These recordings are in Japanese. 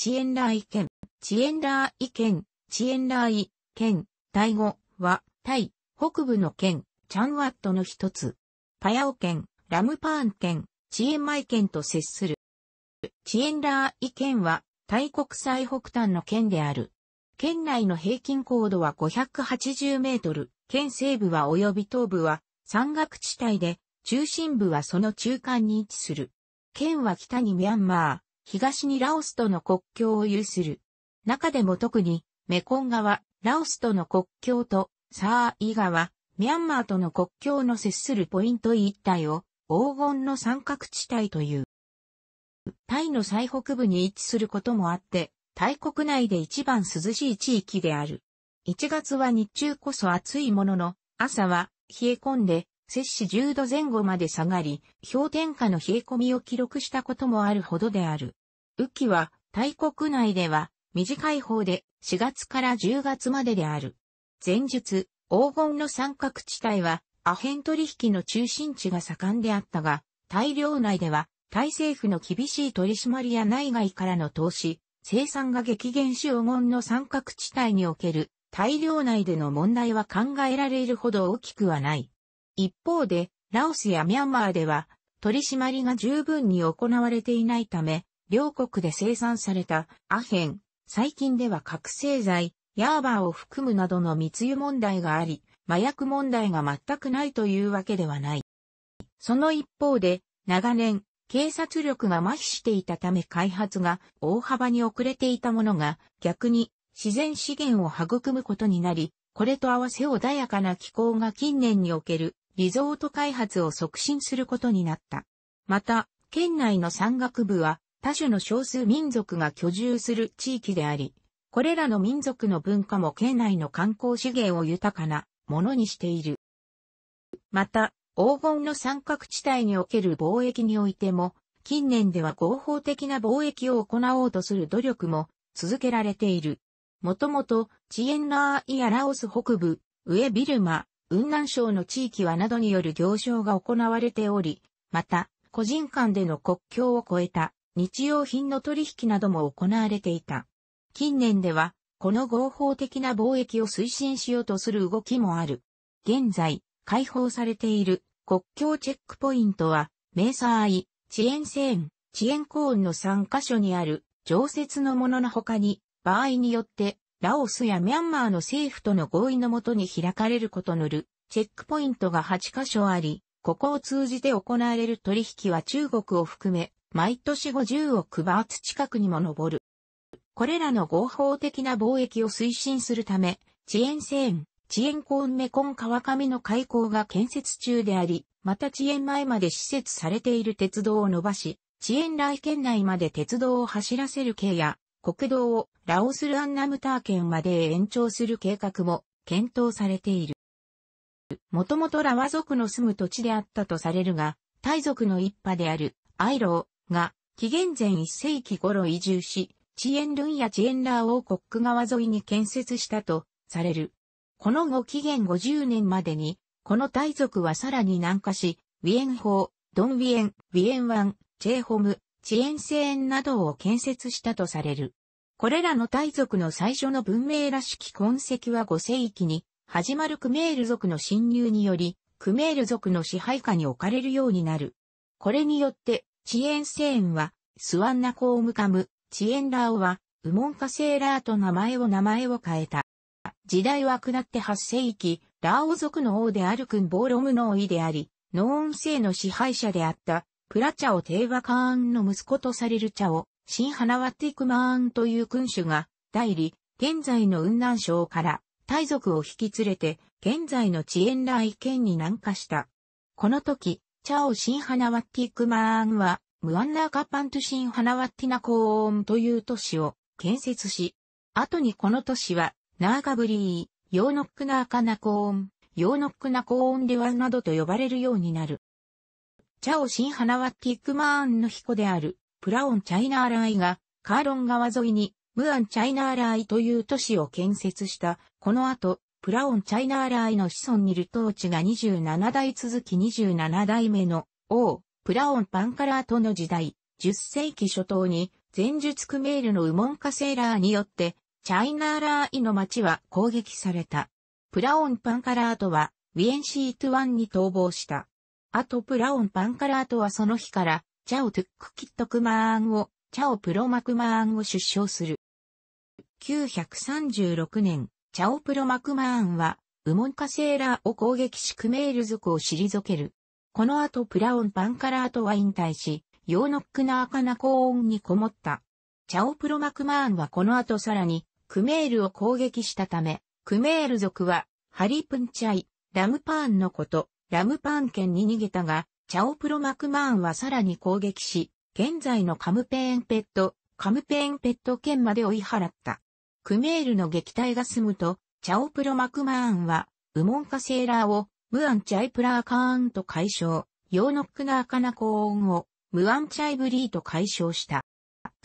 チエンライ県、チエンラーイ県、チエンライ県、タイ語は、タイ、北部の県、チャンワットの一つ。パヤオ県、ラムパーン県、チエンマイ県と接する。チエンラーイ県は、タイ国際北端の県である。県内の平均高度は580メートル、県西部は及び東部は山岳地帯で、中心部はその中間に位置する。県は北にミャンマー、東にラオスとの国境を有する。中でも特に、メコン川、ラオスとの国境と、サーイ川、ミャンマーとの国境の接するポイント一帯を、黄金の三角地帯という。タイの最北部に位置することもあって、タイ国内で一番涼しい地域である。1月は日中こそ暑いものの、朝は冷え込んで、摂氏10度前後まで下がり、氷点下の冷え込みを記録したこともあるほどである。雨季は、タイ国内では、短い方で4月から10月までである。前述、黄金の三角地帯は、アヘン取引の中心地が盛んであったが、タイ領内では、タイ政府の厳しい取り締まりや内外からの投資、生産が激減し黄金の三角地帯における、タイ領内での問題は考えられるほど大きくはない。一方で、ラオスやミャンマーでは、取り締まりが十分に行われていないため、両国で生産されたアヘン、最近では覚醒剤、ヤーバーを含むなどの密輸問題があり、麻薬問題が全くないというわけではない。その一方で、長年、警察力が麻痺していたため開発が大幅に遅れていたものが、逆に自然資源を育むことになり、これと合わせ穏やかな気候が近年におけるリゾート開発を促進することになった。また、県内の山岳部は多種の少数民族が居住する地域であり、これらの民族の文化も県内の観光資源を豊かなものにしている。また、黄金の三角地帯における貿易においても、近年では合法的な貿易を行おうとする努力も続けられている。もともと、チエンナーイアラオス北部、上ビルマ、雲南省の地域はなどによる行商が行われており、また、個人間での国境を越えた日用品の取引なども行われていた。近年では、この合法的な貿易を推進しようとする動きもある。現在、開放されている国境チェックポイントは、メーサーイ、遅延線、遅延コーンの3カ所にある常設のものの他に、場合によって、ラオスやミャンマーの政府との合意のもとに開かれることのる、チェックポイントが8カ所あり、ここを通じて行われる取引は中国を含め、毎年50億バーツ近くにも上る。これらの合法的な貿易を推進するため、遅延線、遅延コンメコン川上の開港が建設中であり、また遅延前まで施設されている鉄道を伸ばし、遅延来県内まで鉄道を走らせる系や、国道をラオスルアンナムター県まで延長する計画も検討されている。もともとラワ族の住む土地であったとされるが、タイ族の一派であるアイロが、紀元前1世紀頃移住し、チエンルンやチエンラー王国川沿いに建設したとされる。この後紀元50年までに、この大族はさらに南下し、ウィエン法、ドンウィエン、ウィエンワン、チェーホム、チエンセーンなどを建設したとされる。これらの大族の最初の文明らしき痕跡は5世紀に、始まるクメール族の侵入により、クメール族の支配下に置かれるようになる。これによって、遅延セーンは、スワンナコームカム、遅延ラオは、ウモンカセーラーと名前を名前を変えた。時代は下って8世紀、ラオ族の王であるクンボーロムの王位であり、ノーン姓の支配者であった、プラチャオ・テーバカーンの息子とされるチャオ、シンハナワティクマーンという君主が、代理、現在の雲南省から、大族を引き連れて、現在のチエンライ県に南下した。この時、チャオ・シンハナワティクマーンは、ムアンナーカパントゥシン・ハナワッティナコーンという都市を建設し、後にこの都市は、ナーカブリー、ヨーノックナーカナコーン、ヨーノックナコーンデワなどと呼ばれるようになる。チャオシン・ハナワッティ・クマーンの彦である、プラオン・チャイナーライが、カーロン川沿いに、ムアン・チャイナーライという都市を建設した。この後、プラオン・チャイナーライの子孫にルトーチが27代続き27代目の王、プラオンパンカラートの時代、10世紀初頭に、前述クメールのウモンカセーラーによって、チャイナーラーイの町は攻撃された。プラオンパンカラートは、ウィエンシートワンに逃亡した。あとプラオンパンカラートはその日から、チャオトゥックキットクマーンを、チャオプロマクマーンを出生する。936年、チャオプロマクマーンは、ウモンカセーラーを攻撃しクメール族を退ける。この後プラオンパンカラーとは引退し、ヨーノックナーカナ高音にこもった。チャオプロマクマーンはこの後さらに、クメールを攻撃したため、クメール族は、ハリプンチャイ、ラムパーンのこと、ラムパーン県に逃げたが、チャオプロマクマーンはさらに攻撃し、現在のカムペーンペット、カムペーンペット県まで追い払った。クメールの撃退が済むと、チャオプロマクマーンは、ウモンカセーラーをムアンチャイプラーカーンと解消、ヨーノックナーカナコーンをムアンチャイブリーと解消した。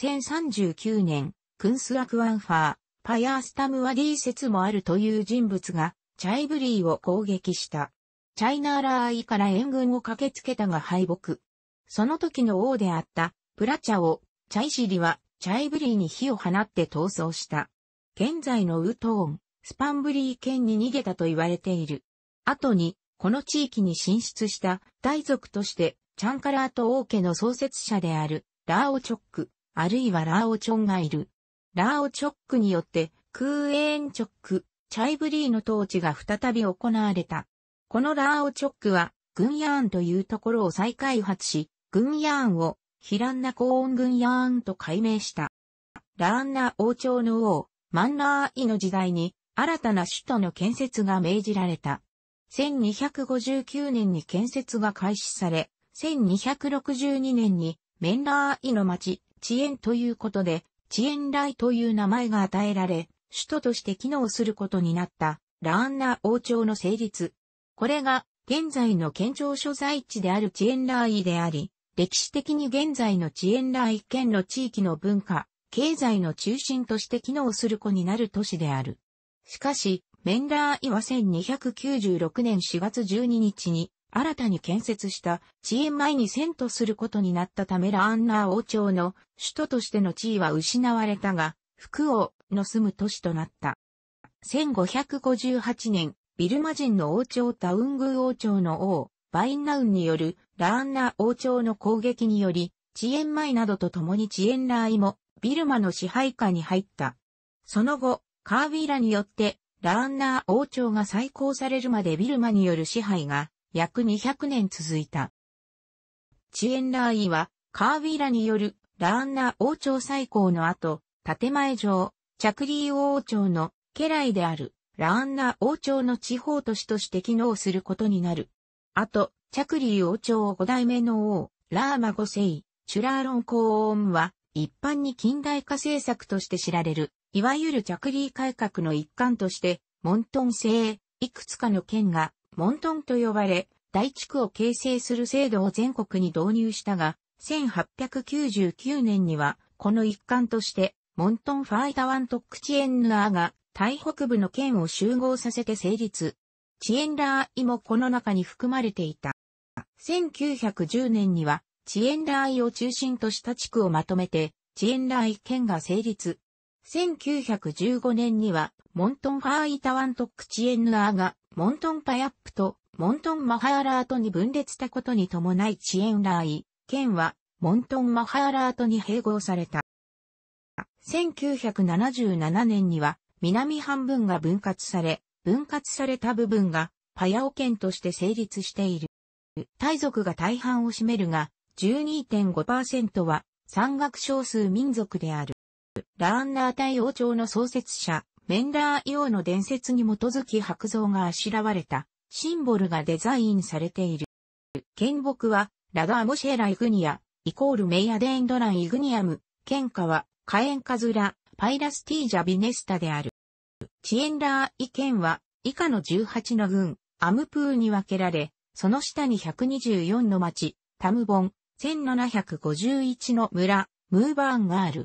1039年、クンスアクワンファー、パヤースタムワディ説もあるという人物が、チャイブリーを攻撃した。チャイナーラーイから援軍を駆けつけたが敗北。その時の王であった、プラチャを、チャイシリは、チャイブリーに火を放って逃走した。現在のウトーン、スパンブリー県に逃げたと言われている。後に、この地域に進出した大族として、チャンカラート王家の創設者である、ラーオチョック、あるいはラーオチョンがいる。ラーオチョックによって、クーエーンチョック、チャイブリーの統治が再び行われた。このラーオチョックは、グンヤーンというところを再開発し、グンヤーンを、ヒランナコーンンヤーンと改名した。ラーンナ王朝の王、マンナーイの時代に、新たな首都の建設が命じられた。1259年に建設が開始され、1262年にメンラーイの町、遅延ということで、遅延来という名前が与えられ、首都として機能することになったラーンナ王朝の成立。これが現在の県庁所在地である遅延来であり、歴史的に現在の遅延来県の地域の文化、経済の中心として機能する子になる都市である。しかし、メンラーイは1296年4月12日に新たに建設した地縁前に遷都することになったためラーンナー王朝の首都としての地位は失われたが、福王の住む都市となった。1558年、ビルマ人の王朝タウングー王朝の王、バインナウンによるラーンナー王朝の攻撃により、遅延前などと共に遅延ラーイもビルマの支配下に入った。その後、カービーラによってラーンナー王朝が再興されるまでビルマによる支配が約200年続いた。チエンラーイはカーウィラによるラーンナー王朝再興の後、建前上、クリー王朝の家来であるラーンナー王朝の地方都市として機能することになる。あと、チャクリー王朝5代目の王、ラーマ5世、チュラーロン公王は一般に近代化政策として知られる。いわゆる着ー改革の一環として、モントン制、いくつかの県が、モントンと呼ばれ、大地区を形成する制度を全国に導入したが、1899年には、この一環として、モントンファイタワントックチエンナーが、タイ北部の県を集合させて成立。チエンラー位もこの中に含まれていた。1910年には、チエンラー位を中心とした地区をまとめて、チエンラー位県が成立。1915年には、モントンファーイタワントックチエンヌアーが、モントンパヤップと、モントンマハーラートに分裂したことに伴いチエンラーイ、県は、モントンマハーラートに併合された。1977年には、南半分が分割され、分割された部分が、パヤオ県として成立している。タイ族が大半を占めるが、12.5%は、山岳少数民族である。ラーンナー対王朝の創設者、メンラーイオの伝説に基づき白像があしらわれた、シンボルがデザインされている。剣木は、ラガーモシェライグニア、イコールメイアデンドランイグニアム、剣下は、火炎カズラ、パイラスティージャビネスタである。チエンラーイ県は、以下の18の軍、アムプーに分けられ、その下に124の町、タムボン、1751の村、ムーバーンがある。